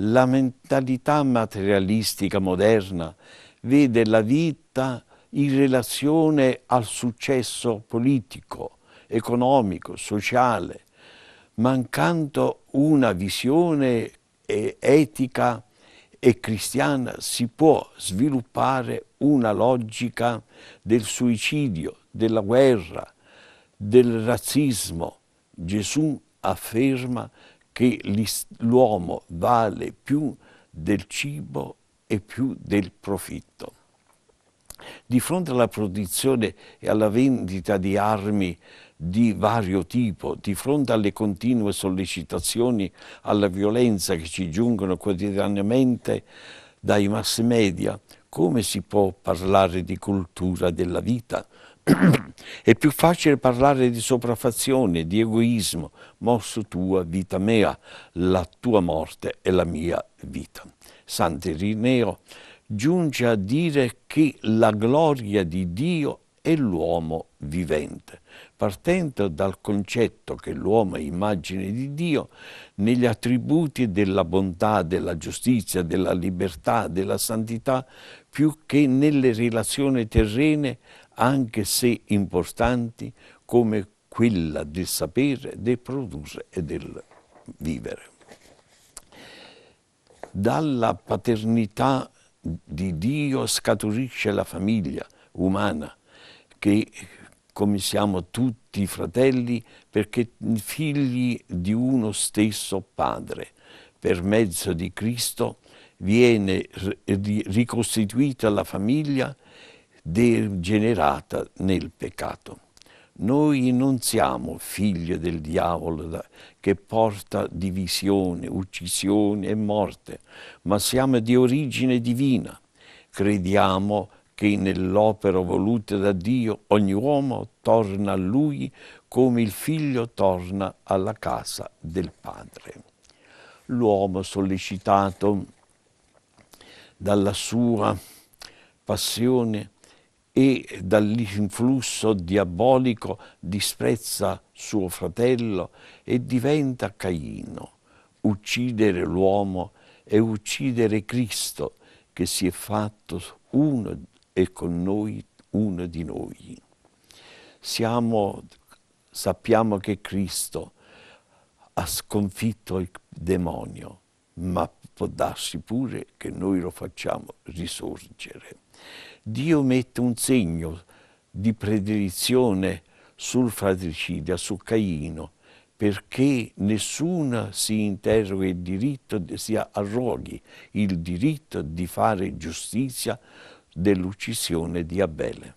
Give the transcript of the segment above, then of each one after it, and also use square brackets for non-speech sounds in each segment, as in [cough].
La mentalità materialistica moderna vede la vita in relazione al successo politico, economico, sociale, mancando una visione eh, etica e cristiana si può sviluppare una logica del suicidio, della guerra, del razzismo. Gesù afferma che l'uomo vale più del cibo e più del profitto. Di fronte alla produzione e alla vendita di armi di vario tipo, di fronte alle continue sollecitazioni alla violenza che ci giungono quotidianamente dai mass media, come si può parlare di cultura della vita? [clears throat] È più facile parlare di sopraffazione, di egoismo, mosso tua vita mea, la tua morte è la mia vita. Sant'Irineo giunge a dire che la gloria di Dio è l'uomo vivente, partendo dal concetto che l'uomo è immagine di Dio negli attributi della bontà, della giustizia, della libertà, della santità, più che nelle relazioni terrene anche se importanti, come quella del sapere, del produrre e del vivere. Dalla paternità di Dio scaturisce la famiglia umana, che come siamo tutti fratelli, perché figli di uno stesso Padre. Per mezzo di Cristo viene ricostituita la famiglia degenerata nel peccato. Noi non siamo figli del diavolo che porta divisione, uccisione e morte, ma siamo di origine divina. Crediamo che nell'opera voluta da Dio ogni uomo torna a Lui come il figlio torna alla casa del padre. L'uomo sollecitato dalla sua passione e dall'influsso diabolico disprezza suo fratello e diventa Caino. Uccidere l'uomo è uccidere Cristo che si è fatto uno e con noi uno di noi. Siamo, sappiamo che Cristo ha sconfitto il demonio, ma può darsi pure che noi lo facciamo risorgere. Dio mette un segno di predilizione sul fratricidio, su Caino, perché nessuno si interroga il diritto, si arroghi il diritto di fare giustizia dell'uccisione di Abele.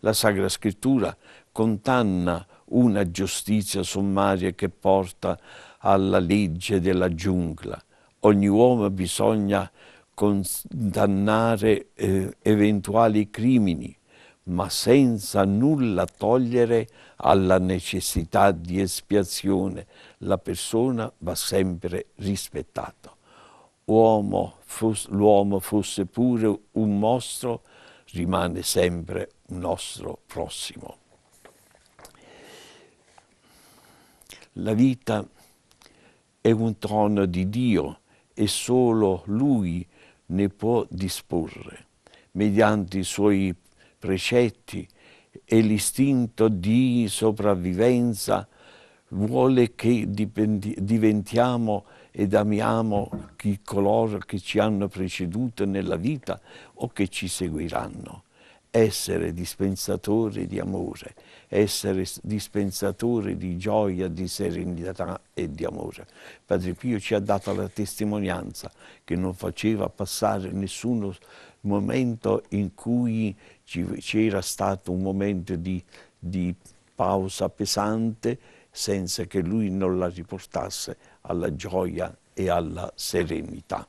La Sacra Scrittura condanna una giustizia sommaria che porta alla legge della giungla, ogni uomo bisogna condannare eh, eventuali crimini, ma senza nulla togliere alla necessità di espiazione. La persona va sempre rispettata. L'uomo fosse pure un mostro, rimane sempre un nostro prossimo. La vita è un trono di Dio e solo Lui ne può disporre, mediante i suoi precetti e l'istinto di sopravvivenza vuole che diventiamo ed amiamo chi coloro che ci hanno preceduto nella vita o che ci seguiranno essere dispensatore di amore, essere dispensatore di gioia, di serenità e di amore. Padre Pio ci ha dato la testimonianza che non faceva passare nessuno momento in cui c'era stato un momento di, di pausa pesante senza che lui non la riportasse alla gioia e alla serenità.